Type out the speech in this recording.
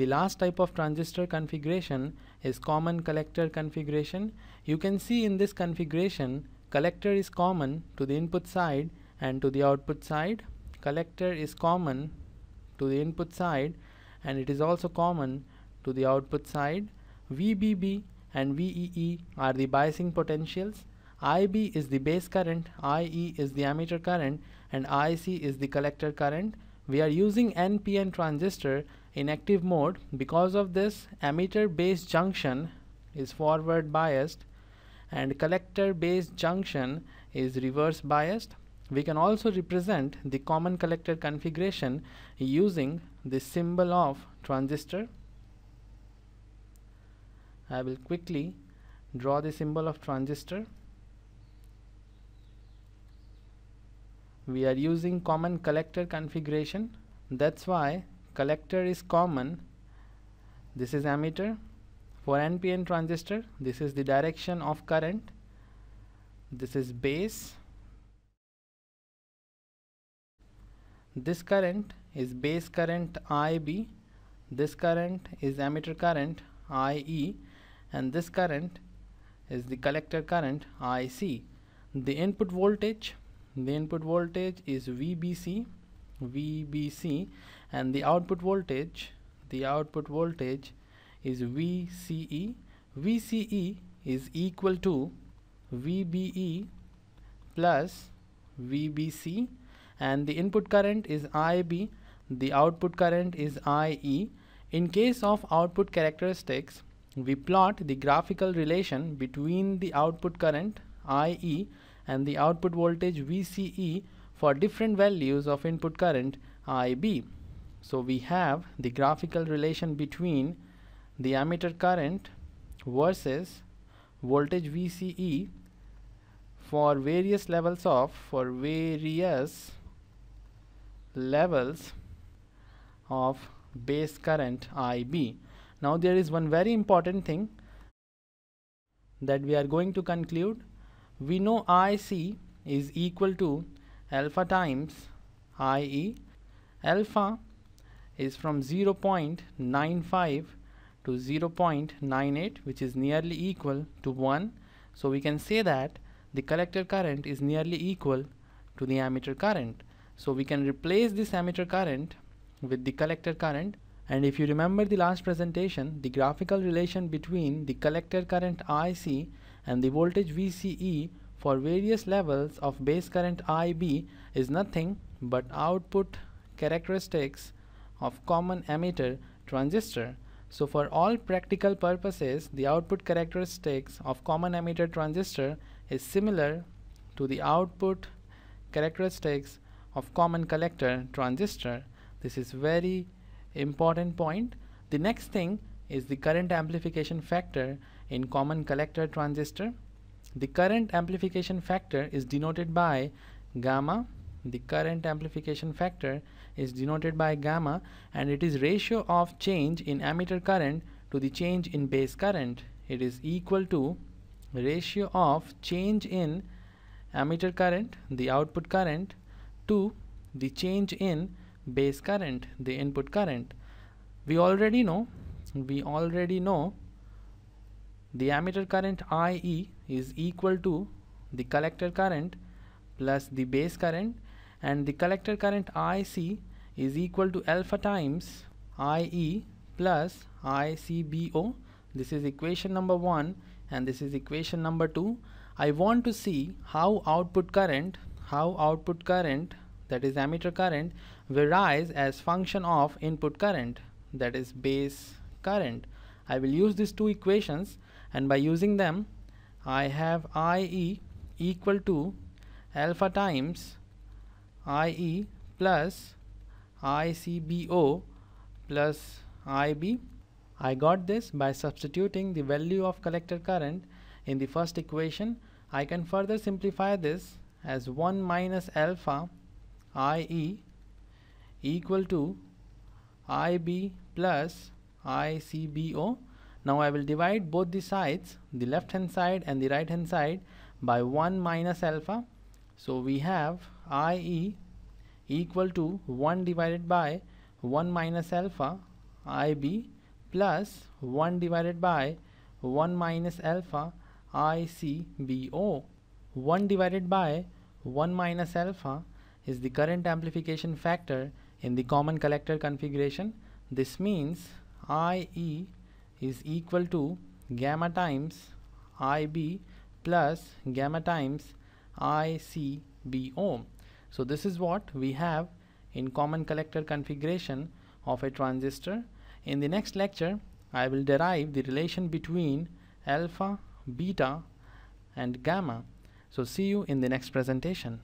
The last type of transistor configuration is common collector configuration. You can see in this configuration collector is common to the input side and to the output side. Collector is common to the input side and it is also common to the output side. VBB and VEE are the biasing potentials. IB is the base current, IE is the ammeter current and IC is the collector current we are using NPN transistor in active mode because of this emitter base junction is forward biased and collector base junction is reverse biased we can also represent the common collector configuration using the symbol of transistor I will quickly draw the symbol of transistor we are using common collector configuration that's why collector is common this is ammeter for NPN transistor this is the direction of current this is base this current is base current IB this current is ammeter current IE and this current is the collector current IC the input voltage the input voltage is VBC VBC and the output voltage the output voltage is VCE VCE is equal to VBE plus VBC and the input current is IB the output current is IE in case of output characteristics we plot the graphical relation between the output current IE and the output voltage VCE for different values of input current IB. So we have the graphical relation between the ammeter current versus voltage VCE for various levels of for various levels of base current IB. Now there is one very important thing that we are going to conclude we know IC is equal to alpha times IE. Alpha is from 0.95 to 0.98 which is nearly equal to 1. So we can say that the collector current is nearly equal to the ammeter current. So we can replace this ammeter current with the collector current and if you remember the last presentation the graphical relation between the collector current IC and the voltage VCE for various levels of base current IB is nothing but output characteristics of common emitter transistor. So for all practical purposes, the output characteristics of common emitter transistor is similar to the output characteristics of common collector transistor. This is very important point. The next thing is the current amplification factor in common collector transistor. The current amplification factor is denoted by gamma. The current amplification factor is denoted by gamma and it is ratio of change in ammeter current to the change in base current. It is equal to ratio of change in ammeter current, the output current, to the change in base current, the input current. We already know, we already know the ammeter current IE is equal to the collector current plus the base current and the collector current IC is equal to alpha times IE plus ICBO this is equation number 1 and this is equation number 2 I want to see how output current how output current that is ammeter current will rise as function of input current that is base current I will use these two equations and by using them I have IE equal to alpha times IE plus ICBO plus IB. I got this by substituting the value of collector current in the first equation. I can further simplify this as 1 minus alpha IE equal to IB plus ICBO now I will divide both the sides, the left hand side and the right hand side by 1 minus alpha. So we have IE equal to 1 divided by 1 minus alpha IB plus 1 divided by 1 minus alpha ICBO. 1 divided by 1 minus alpha is the current amplification factor in the common collector configuration. This means IE is equal to gamma times IB plus gamma times ICBO. So this is what we have in common collector configuration of a transistor. In the next lecture, I will derive the relation between alpha, beta and gamma. So see you in the next presentation.